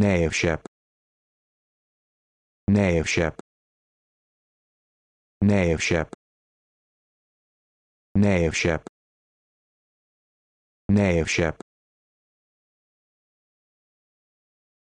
Knaveship. Knaveship. Knaveship. Knaveship. Knaveship.